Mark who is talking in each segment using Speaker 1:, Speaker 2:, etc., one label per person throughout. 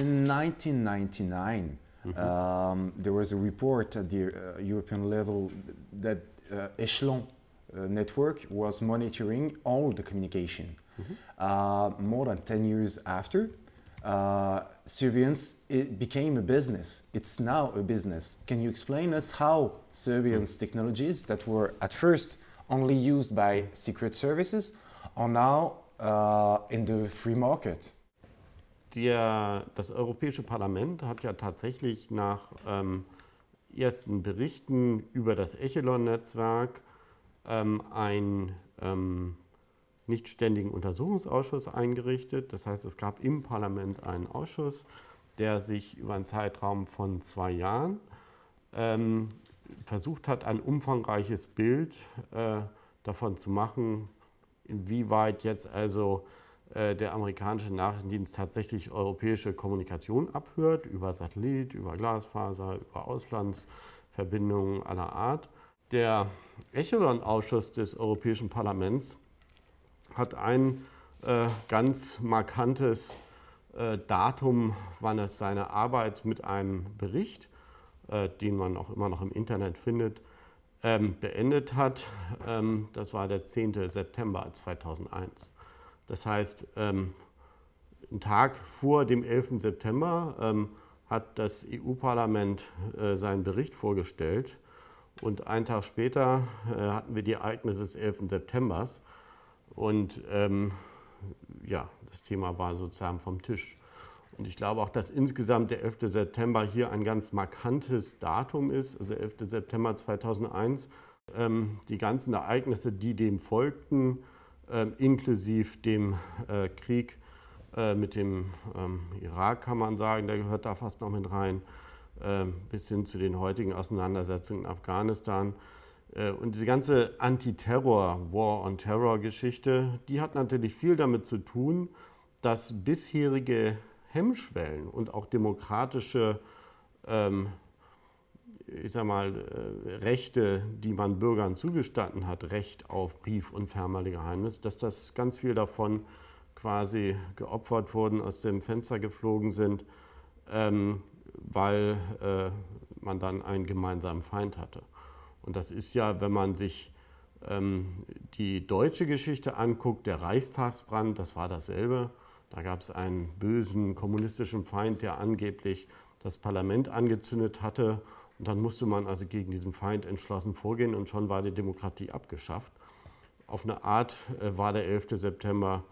Speaker 1: In 1999, Mm -hmm. um, there was a report at the uh, European level that uh, Echelon uh, network was monitoring all the communication. Mm -hmm. more than 10 years after, uh, surveillance it became a business. It's now a business. Can you explain us how surveillance mm -hmm. technologies that were at first only used by secret services are now uh, in the free market?
Speaker 2: der, das Europäische Parlament hat ja tatsächlich nach ähm, ersten Berichten über das Echelon-Netzwerk ähm, einen ähm, nichtständigen Untersuchungsausschuss eingerichtet. Das heißt, es gab im Parlament einen Ausschuss, der sich über einen Zeitraum von zwei Jahren ähm, versucht hat, ein umfangreiches Bild äh, davon zu machen, inwieweit jetzt also äh, der amerikanische Nachrichtendienst tatsächlich europäische Kommunikation abhört, über Satellit, über Glasfaser, über Auslandsverbindungen aller Art. Der Echelon-Ausschuss des Europäischen Parlaments hat ein äh, ganz markantes äh, Datum, wann es seine Arbeit mit einem Bericht, äh, den man auch immer noch im Internet findet, ähm, beendet hat. Ähm, das war der 10. September 2001. Das heißt, ähm, einen Tag vor dem 11. September ähm, hat das EU-Parlament äh, seinen Bericht vorgestellt und einen Tag später äh, hatten wir die Ereignisse des 11. September und ähm, ja, das Thema war sozusagen vom Tisch. Und ich glaube auch, dass insgesamt der 11. September hier ein ganz markantes Datum ist, also 11. September 2001. Ähm, die ganzen Ereignisse, die dem folgten, ähm, inklusive dem äh, Krieg äh, mit dem ähm, Irak, kann man sagen, der gehört da fast noch mit rein, ähm, bis hin zu den heutigen Auseinandersetzungen in Afghanistan. Äh, und diese ganze Anti-Terror, War on Terror-Geschichte, die hat natürlich viel damit zu tun, dass bisherige Hemmschwellen und auch demokratische ähm, ich sag mal, äh, Rechte, die man Bürgern zugestanden hat, Recht auf Brief und Geheimnis, dass das ganz viel davon quasi geopfert wurden, aus dem Fenster geflogen sind, ähm, weil äh, man dann einen gemeinsamen Feind hatte. Und das ist ja, wenn man sich ähm, die deutsche Geschichte anguckt, der Reichstagsbrand, das war dasselbe. Da gab es einen bösen kommunistischen Feind, der angeblich das Parlament angezündet hatte und dann musste man also gegen diesen Feind entschlossen vorgehen und schon war die Demokratie abgeschafft. Auf eine Art äh, war der 11. September,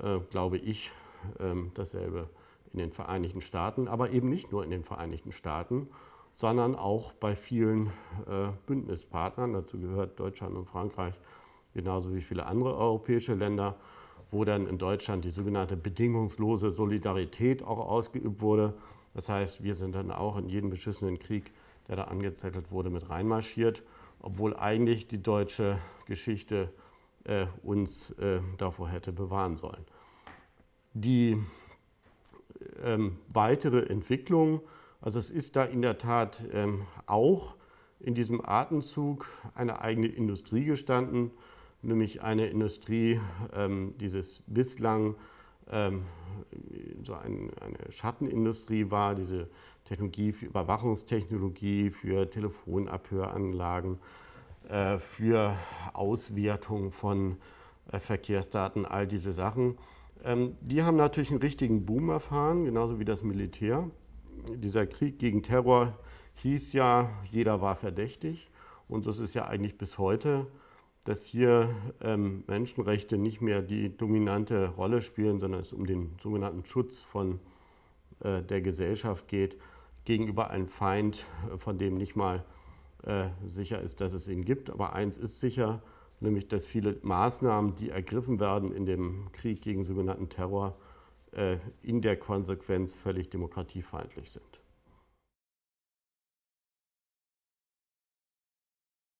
Speaker 2: äh, glaube ich, ähm, dasselbe in den Vereinigten Staaten, aber eben nicht nur in den Vereinigten Staaten, sondern auch bei vielen äh, Bündnispartnern. Dazu gehört Deutschland und Frankreich genauso wie viele andere europäische Länder, wo dann in Deutschland die sogenannte bedingungslose Solidarität auch ausgeübt wurde. Das heißt, wir sind dann auch in jedem beschissenen Krieg der da angezettelt wurde, mit reinmarschiert, obwohl eigentlich die deutsche Geschichte äh, uns äh, davor hätte bewahren sollen. Die ähm, weitere Entwicklung, also es ist da in der Tat ähm, auch in diesem Atemzug eine eigene Industrie gestanden, nämlich eine Industrie ähm, dieses bislang ähm, äh, so ein, eine Schattenindustrie war, diese Technologie für Überwachungstechnologie, für Telefonabhöranlagen, äh, für Auswertung von äh, Verkehrsdaten, all diese Sachen. Ähm, die haben natürlich einen richtigen Boom erfahren, genauso wie das Militär. Dieser Krieg gegen Terror hieß ja, jeder war verdächtig und das ist ja eigentlich bis heute dass hier ähm, Menschenrechte nicht mehr die dominante Rolle spielen, sondern es um den sogenannten Schutz von äh, der Gesellschaft geht gegenüber einem Feind, äh, von dem nicht mal äh, sicher ist, dass es ihn gibt. Aber eins ist sicher, nämlich dass viele Maßnahmen, die ergriffen werden in dem Krieg gegen sogenannten Terror, äh, in der Konsequenz völlig demokratiefeindlich sind.